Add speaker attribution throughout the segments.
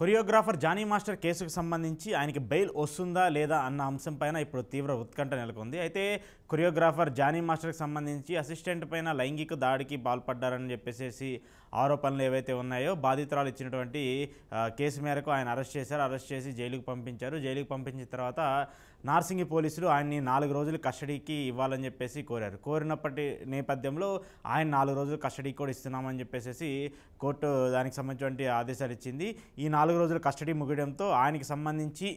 Speaker 1: choreographer Johnny master కేసుకు సంబంధించి ఆయనకి బెయిల్ వస్తుందా లేదా అన్న అంశంపైన ఇప్పుడు తీవ్ర ఉత్కంఠ నెలకొంది అయితే కొరియోగ్రాఫర్ జానీ మాస్టర్కి సంబంధించి అసిస్టెంట్ పైన లైంగిక దాడికి పాల్పడ్డారని చెప్పేసి ఆరోపణలు ఏవైతే ఉన్నాయో బాధితురాలు ఇచ్చినటువంటి కేసు మేరకు ఆయన అరెస్ట్ చేశారు అరెస్ట్ చేసి జైలుకు పంపించారు జైలుకు పంపించిన తర్వాత నార్సింగి పోలీసులు ఆయన్ని నాలుగు రోజులు కస్టడీకి ఇవ్వాలని చెప్పేసి కోరారు కోరినప్పటి నేపథ్యంలో ఆయన నాలుగు రోజులు కస్టడీకి కూడా ఇస్తున్నామని చెప్పేసి కోర్టు దానికి సంబంధించిన ఆదేశాలు ఇచ్చింది ఈ నాలుగు నాలుగు రోజుల కస్టడీ ముగియడంతో ఆయనకి సంబంధించి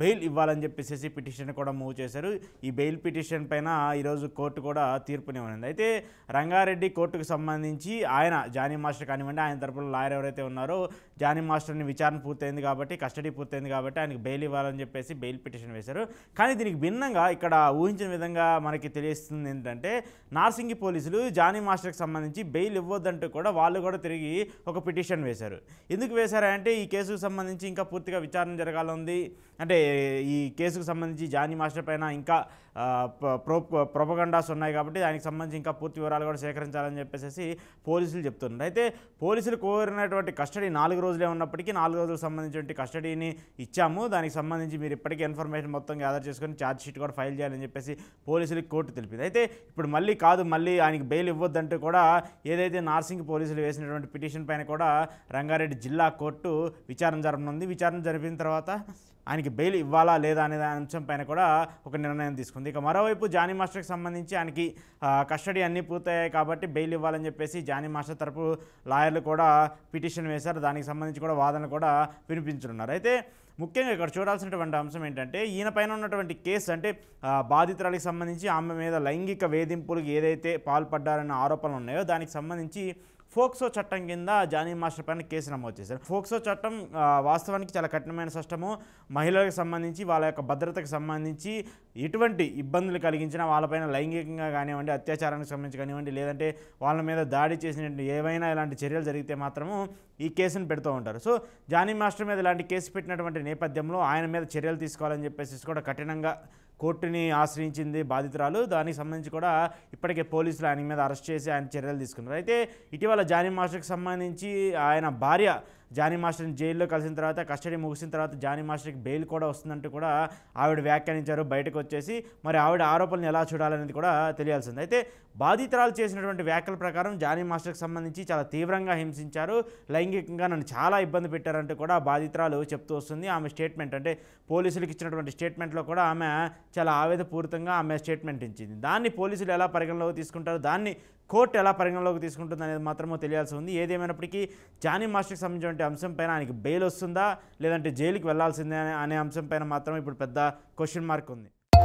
Speaker 1: బెయిల్ ఇవ్వాలని చెప్పేసి పిటిషన్ కూడా మూవ్ చేశారు ఈ బెయిల్ పిటిషన్ పైన ఈరోజు కోర్టు కూడా తీర్పునివ్వనుంది అయితే రంగారెడ్డి కోర్టుకు సంబంధించి ఆయన జానీ మాస్టర్ కానివ్వండి ఆయన తరఫున లాయర్ ఎవరైతే ఉన్నారో జానీ మాస్టర్ని విచారణ పూర్తయింది కాబట్టి కస్టడీ పూర్తయింది కాబట్టి ఆయనకు బెయిల్ ఇవ్వాలని చెప్పేసి బెయిల్ పిటిషన్ వేశారు కానీ దీనికి భిన్నంగా ఇక్కడ ఊహించిన విధంగా మనకి తెలియస్తుంది ఏంటంటే నార్సింగి పోలీసులు జానీ మాస్టర్కి సంబంధించి బెయిల్ ఇవ్వద్దంటూ కూడా వాళ్ళు కూడా తిరిగి ఒక పిటిషన్ వేశారు ఎందుకు వేశారంటే ఈ కేసుకు సంబంధించి ఇంకా పూర్తిగా విచారణ జరగాలంది అంటే ఈ కేసుకు సంబంధించి జానీ మాస్టర్ పైన ఇంకా ప్రో ప్రొపగండాస్ ఉన్నాయి కాబట్టి దానికి సంబంధించి ఇంకా పూర్తి వివరాలు కూడా సేకరించాలని చెప్పేసి పోలీసులు చెప్తున్నారు అయితే పోలీసులు కోరినటువంటి కస్టడీ నాలుగు రోజులే ఉన్నప్పటికీ నాలుగు రోజులకు సంబంధించినటువంటి కస్టడీని ఇచ్చాము దానికి సంబంధించి మీరు ఇప్పటికీ ఇన్ఫర్మేషన్ మొత్తం గ్యాదర్ చేసుకొని ఛార్జ్ షీట్ కూడా ఫైల్ చేయాలని చెప్పేసి పోలీసులకు కోర్టు తెలిపింది అయితే ఇప్పుడు మళ్ళీ కాదు మళ్ళీ ఆయనకి బెయిల్ ఇవ్వద్దంటూ కూడా ఏదైతే నార్సింగ్ పోలీసులు వేసినటువంటి పిటిషన్ పైన కూడా రంగారెడ్డి జిల్లా కోర్టు విచారణ జరపనుంది విచారణ జరిపిన తర్వాత ఆయనకి బెయిల్ ఇవ్వాలా లేదా అనే అంశం పైన కూడా ఒక నిర్ణయం తీసుకుంది ఇక మరోవైపు జానీ మాస్టర్కి సంబంధించి ఆయనకి కస్టడీ అన్నీ పూర్తయ్యాయి కాబట్టి బెయిల్ ఇవ్వాలని చెప్పేసి జానీ మాస్టర్ తరపు లాయర్లు కూడా పిటిషన్ వేశారు దానికి సంబంధించి కూడా వాదనలు కూడా వినిపించనున్నారు అయితే ముఖ్యంగా ఇక్కడ చూడాల్సినటువంటి అంశం ఏంటంటే ఈయన పైన ఉన్నటువంటి కేసు అంటే బాధితురాలకు సంబంధించి ఆమె మీద లైంగిక వేధింపులకు ఏదైతే పాల్పడ్డారనే ఆరోపణలు ఉన్నాయో దానికి సంబంధించి ఫోక్సో చట్టం కింద జానీ మాస్టర్ పైన కేసు నమోదు చేశారు ఫోక్సో చట్టం వాస్తవానికి చాలా కఠినమైన చట్టము మహిళలకు సంబంధించి వాళ్ళ యొక్క భద్రతకు సంబంధించి ఎటువంటి ఇబ్బందులు కలిగించినా వాళ్ళపైన లైంగికంగా కానివ్వండి అత్యాచారానికి సంబంధించి కానివ్వండి లేదంటే వాళ్ళ మీద దాడి చేసినటువంటి ఏవైనా ఇలాంటి చర్యలు జరిగితే మాత్రము ఈ కేసును పెడుతూ ఉంటారు సో జానీ మాస్టర్ మీద ఇలాంటి కేసు పెట్టినటువంటి నేపథ్యంలో ఆయన మీద చర్యలు తీసుకోవాలని చెప్పేసి కూడా కఠినంగా కోర్టుని ఆశ్రయించింది బాధితురాలు దానికి సంబంధించి కూడా ఇప్పటికే పోలీసులు ఆయన మీద అరెస్ట్ చేసి ఆయన చర్యలు తీసుకున్నారు అయితే ఇటీవల జానీ మాస్టర్కి సంబంధించి ఆయన భార్య జానీ మాస్టర్ని జైల్లో కలిసిన తర్వాత కస్టడీ ముగిసిన తర్వాత జానీ మాస్టర్కి బెయిల్ కూడా వస్తుందంటూ కూడా ఆవిడ వ్యాఖ్యానించారు బయటకు వచ్చేసి మరి ఆవిడ ఆరోపణలు ఎలా చూడాలనేది కూడా తెలియాల్సింది అయితే బాధితురాలు చేసినటువంటి వ్యాఖ్యల ప్రకారం జానీ మాస్టర్కి సంబంధించి చాలా తీవ్రంగా హింసించారు లైంగికంగా నన్ను చాలా ఇబ్బంది పెట్టారంటూ కూడా బాధితురాలు చెప్తూ వస్తుంది ఆమె స్టేట్మెంట్ అంటే పోలీసులకు ఇచ్చినటువంటి స్టేట్మెంట్లో కూడా ఆమె చాలా ఆవేదపూరితంగా ఆమె స్టేట్మెంట్ ఇచ్చింది దాన్ని పోలీసులు ఎలా పరిగణలోకి తీసుకుంటారు దాన్ని కోర్టు ఎలా పరిగణలోకి తీసుకుంటుంది అనేది మాత్రమే తెలియాల్సి ఉంది ఏదేమైనప్పటికీ జానీ మాస్టర్కి సంబంధించిన అంశం పైన ఆయనకి బెయిల్ వస్తుందా లేదంటే జైలుకి వెళ్లాల్సిందే అనే అంశం పైన మాత్రం ఇప్పుడు పెద్ద క్వశ్చన్ మార్క్ ఉంది